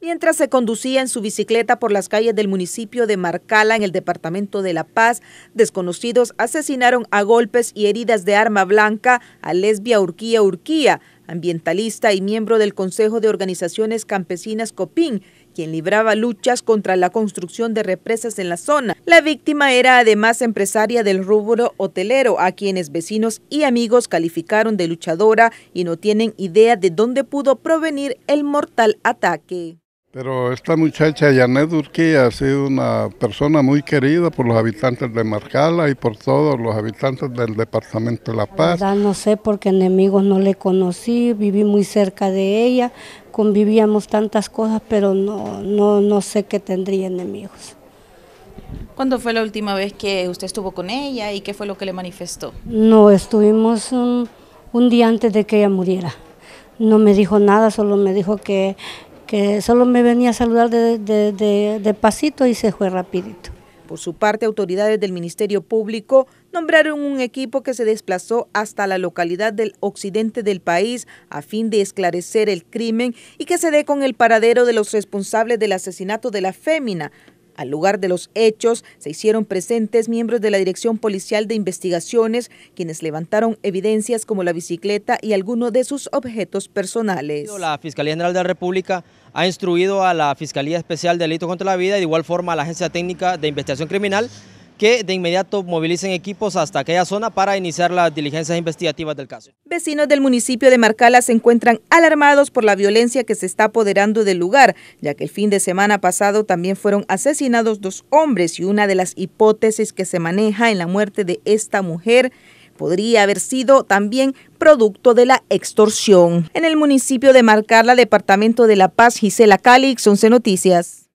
Mientras se conducía en su bicicleta por las calles del municipio de Marcala, en el departamento de La Paz, desconocidos asesinaron a golpes y heridas de arma blanca a Lesbia Urquía Urquía, ambientalista y miembro del Consejo de Organizaciones Campesinas Copín, quien libraba luchas contra la construcción de represas en la zona. La víctima era además empresaria del rubro hotelero, a quienes vecinos y amigos calificaron de luchadora y no tienen idea de dónde pudo provenir el mortal ataque. Pero esta muchacha Janet Durquía, ha sido una persona muy querida por los habitantes de Marcala y por todos los habitantes del departamento de La Paz. no sé porque enemigos no le conocí, viví muy cerca de ella, convivíamos tantas cosas, pero no, no, sé que tendría enemigos. ¿Cuándo fue la última vez que usted estuvo con ella y qué fue lo que le manifestó? No, estuvimos un, un día antes de que ella muriera. No me dijo nada, solo me dijo que que solo me venía a saludar de, pasito y se fue rapidito. Por su parte, autoridades del Ministerio Público nombraron un equipo que se desplazó hasta la localidad del occidente del país a fin de esclarecer el crimen y que se dé con el paradero de los responsables del asesinato de la fémina, al lugar de los hechos se hicieron presentes miembros de la Dirección Policial de Investigaciones, quienes levantaron evidencias como la bicicleta y alguno de sus objetos personales. La Fiscalía General de la República ha instruido a la Fiscalía Especial de Delitos contra la Vida y de igual forma a la Agencia Técnica de Investigación Criminal que de inmediato movilicen equipos hasta aquella zona para iniciar las diligencias investigativas del caso. Vecinos del municipio de Marcala se encuentran alarmados por la violencia que se está apoderando del lugar, ya que el fin de semana pasado también fueron asesinados dos hombres y una de las hipótesis que se maneja en la muerte de esta mujer podría haber sido también producto de la extorsión. En el municipio de Marcala, Departamento de La Paz, Gisela Calix, 11 Noticias.